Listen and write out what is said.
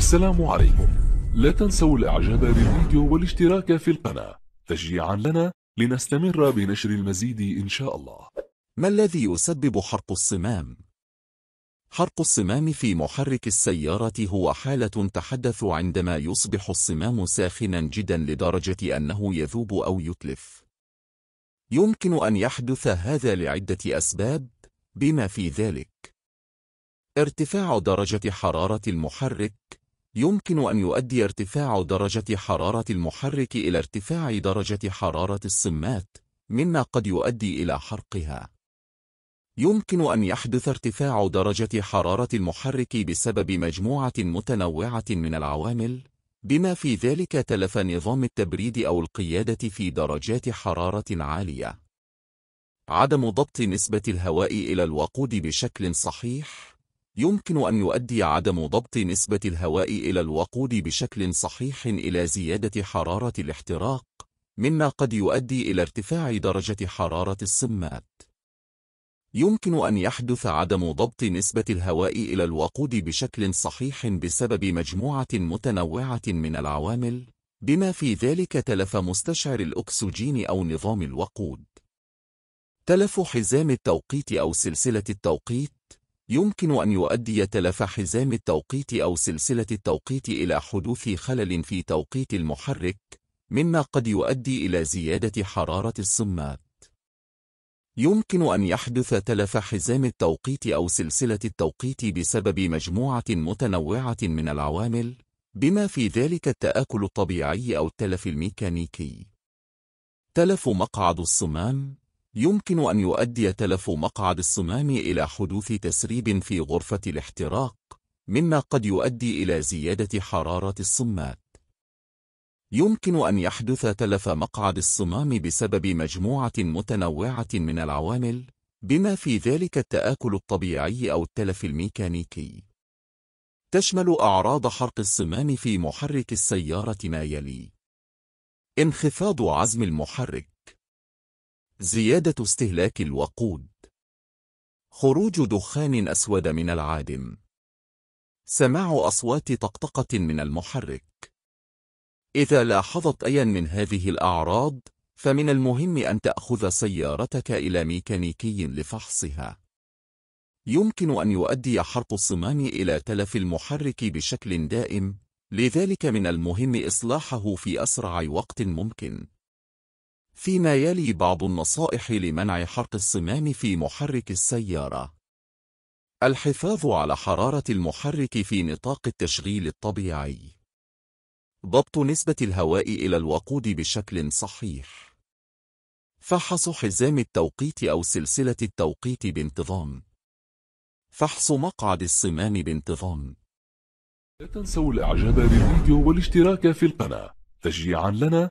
السلام عليكم لا تنسوا الاعجاب بالفيديو والاشتراك في القناة تشجيعا لنا لنستمر بنشر المزيد إن شاء الله ما الذي يسبب حرق الصمام؟ حرق الصمام في محرك السيارة هو حالة تحدث عندما يصبح الصمام ساخنا جدا لدرجة أنه يذوب أو يتلف يمكن أن يحدث هذا لعدة أسباب بما في ذلك ارتفاع درجة حرارة المحرك يمكن أن يؤدي ارتفاع درجة حرارة المحرك إلى ارتفاع درجة حرارة الصمات مما قد يؤدي إلى حرقها يمكن أن يحدث ارتفاع درجة حرارة المحرك بسبب مجموعة متنوعة من العوامل بما في ذلك تلف نظام التبريد أو القيادة في درجات حرارة عالية عدم ضبط نسبة الهواء إلى الوقود بشكل صحيح يمكن أن يؤدي عدم ضبط نسبة الهواء إلى الوقود بشكل صحيح إلى زيادة حرارة الاحتراق مما قد يؤدي إلى ارتفاع درجة حرارة السمات يمكن أن يحدث عدم ضبط نسبة الهواء إلى الوقود بشكل صحيح بسبب مجموعة متنوعة من العوامل بما في ذلك تلف مستشعر الأكسجين أو نظام الوقود تلف حزام التوقيت أو سلسلة التوقيت يمكن أن يؤدي تلف حزام التوقيت أو سلسلة التوقيت إلى حدوث خلل في توقيت المحرك مما قد يؤدي إلى زيادة حرارة السمات يمكن أن يحدث تلف حزام التوقيت أو سلسلة التوقيت بسبب مجموعة متنوعة من العوامل بما في ذلك التآكل الطبيعي أو التلف الميكانيكي تلف مقعد الصمام يمكن أن يؤدي تلف مقعد الصمام إلى حدوث تسريب في غرفة الاحتراق مما قد يؤدي إلى زيادة حرارة الصمات يمكن أن يحدث تلف مقعد الصمام بسبب مجموعة متنوعة من العوامل بما في ذلك التآكل الطبيعي أو التلف الميكانيكي تشمل أعراض حرق الصمام في محرك السيارة ما يلي انخفاض عزم المحرك زيادة استهلاك الوقود خروج دخان أسود من العادم سماع أصوات طقطقة من المحرك إذا لاحظت أيا من هذه الأعراض فمن المهم أن تأخذ سيارتك إلى ميكانيكي لفحصها يمكن أن يؤدي حرق الصمام إلى تلف المحرك بشكل دائم لذلك من المهم إصلاحه في أسرع وقت ممكن فيما يلي بعض النصائح لمنع حرق الصمام في محرك السيارة الحفاظ على حرارة المحرك في نطاق التشغيل الطبيعي ضبط نسبة الهواء إلى الوقود بشكل صحيح فحص حزام التوقيت أو سلسلة التوقيت بانتظام فحص مقعد الصمام بانتظام لا تنسوا الإعجاب بالفيديو والاشتراك في القناة تشجيعا لنا